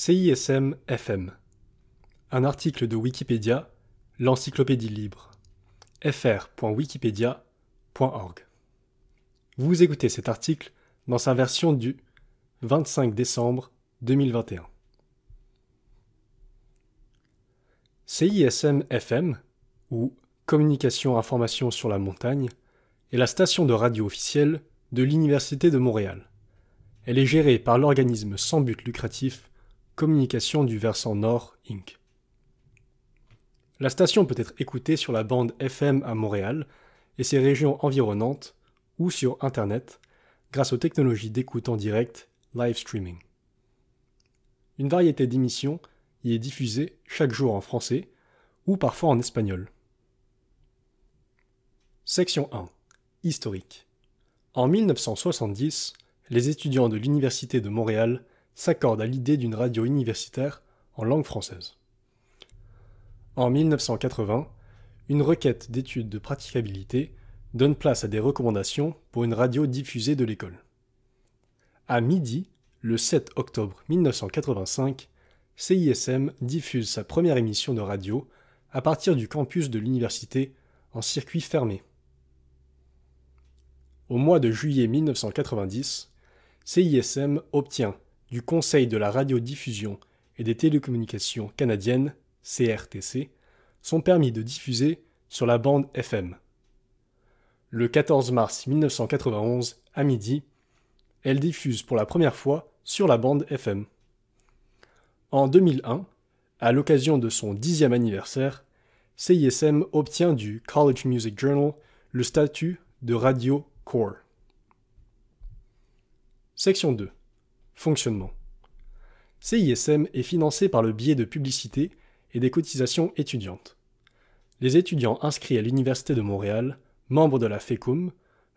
CISM FM. Un article de Wikipédia, l'encyclopédie libre. fr.wikipedia.org. Vous écoutez cet article dans sa version du 25 décembre 2021. CISM FM, ou Communication Information sur la montagne, est la station de radio officielle de l'Université de Montréal. Elle est gérée par l'organisme sans but lucratif Communication du versant Nord Inc. La station peut être écoutée sur la bande FM à Montréal et ses régions environnantes ou sur Internet grâce aux technologies d'écoute en direct live streaming. Une variété d'émissions y est diffusée chaque jour en français ou parfois en espagnol. Section 1. Historique. En 1970, les étudiants de l'Université de Montréal s'accorde à l'idée d'une radio universitaire en langue française. En 1980, une requête d'études de praticabilité donne place à des recommandations pour une radio diffusée de l'école. À midi, le 7 octobre 1985, CISM diffuse sa première émission de radio à partir du campus de l'université en circuit fermé. Au mois de juillet 1990, CISM obtient du Conseil de la radiodiffusion et des télécommunications canadiennes, CRTC, sont permis de diffuser sur la bande FM. Le 14 mars 1991, à midi, elle diffuse pour la première fois sur la bande FM. En 2001, à l'occasion de son dixième anniversaire, CISM obtient du College Music Journal le statut de radio core. Section 2. Fonctionnement. CISM est financé par le biais de publicité et des cotisations étudiantes. Les étudiants inscrits à l'Université de Montréal, membres de la FECUM,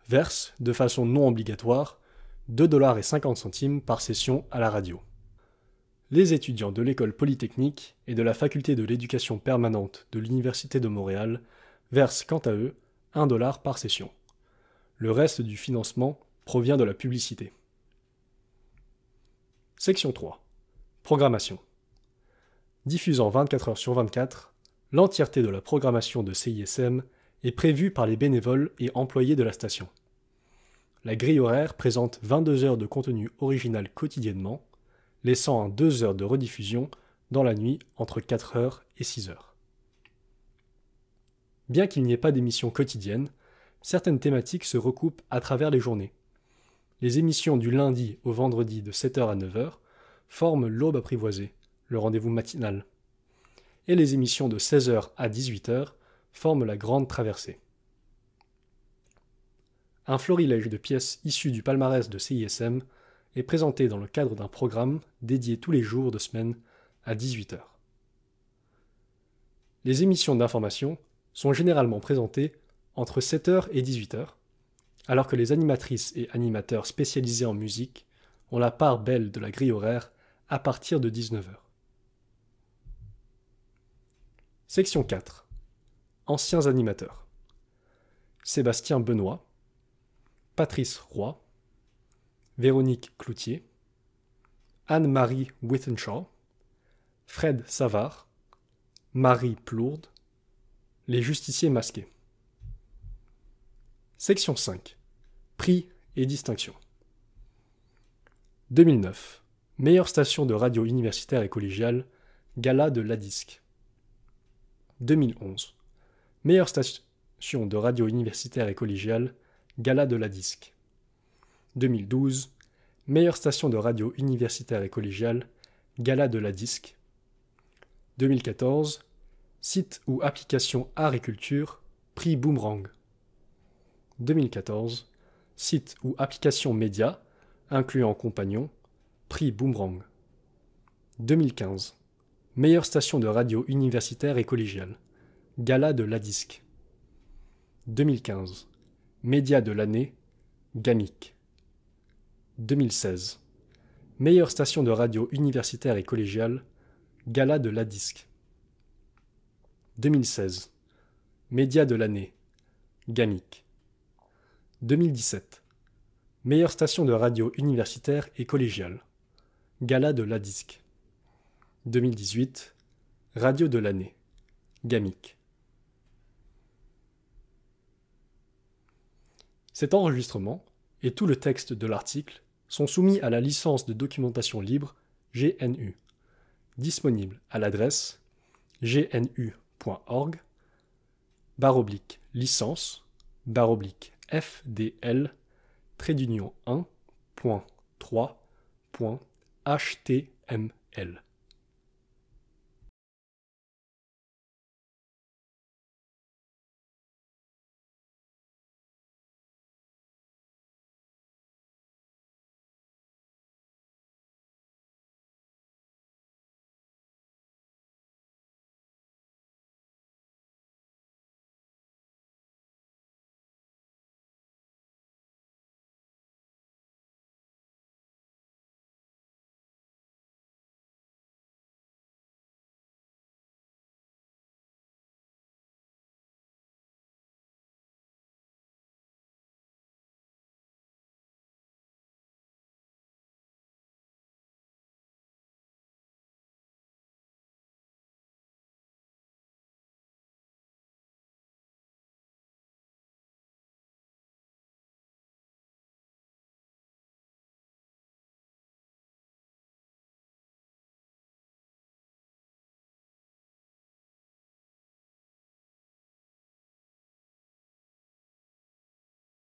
versent, de façon non obligatoire, 2,50$ par session à la radio. Les étudiants de l'école polytechnique et de la faculté de l'éducation permanente de l'Université de Montréal versent quant à eux 1$ par session. Le reste du financement provient de la publicité. Section 3. Programmation. Diffusant 24 heures sur 24, l'entièreté de la programmation de CISM est prévue par les bénévoles et employés de la station. La grille horaire présente 22 heures de contenu original quotidiennement, laissant un 2 heures de rediffusion dans la nuit entre 4 heures et 6 heures. Bien qu'il n'y ait pas d'émission quotidienne, certaines thématiques se recoupent à travers les journées les émissions du lundi au vendredi de 7h à 9h forment l'aube apprivoisée, le rendez-vous matinal. Et les émissions de 16h à 18h forment la grande traversée. Un florilège de pièces issues du palmarès de CISM est présenté dans le cadre d'un programme dédié tous les jours de semaine à 18h. Les émissions d'information sont généralement présentées entre 7h et 18h alors que les animatrices et animateurs spécialisés en musique ont la part belle de la grille horaire à partir de 19h. Section 4. Anciens animateurs. Sébastien Benoît, Patrice Roy, Véronique Cloutier, Anne-Marie Withenshaw, Fred Savard, Marie Plourde, Les Justiciers Masqués. Section 5. Prix et distinctions. 2009. Meilleure station de radio universitaire et collégiale, Gala de la Disque. 2011. Meilleure station de radio universitaire et collégiale, Gala de la Disque. 2012. Meilleure station de radio universitaire et collégiale, Gala de la Disque. 2014. Site ou application art et culture, prix Boomerang. 2014, site ou application média, incluant Compagnon, prix Boomerang. 2015, meilleure station de radio universitaire et collégiale, gala de la Disque. 2015, média de l'année, GAMIC. 2016, meilleure station de radio universitaire et collégiale, gala de la Disque. 2016, média de l'année, GAMIC. 2017 Meilleure station de radio universitaire et collégiale. Gala de la disque. 2018 Radio de l'année. GAMIC. Cet enregistrement et tout le texte de l'article sont soumis à la licence de documentation libre GNU, disponible à l'adresse gnu.org, licence, FDL trait d'union 1.3.html.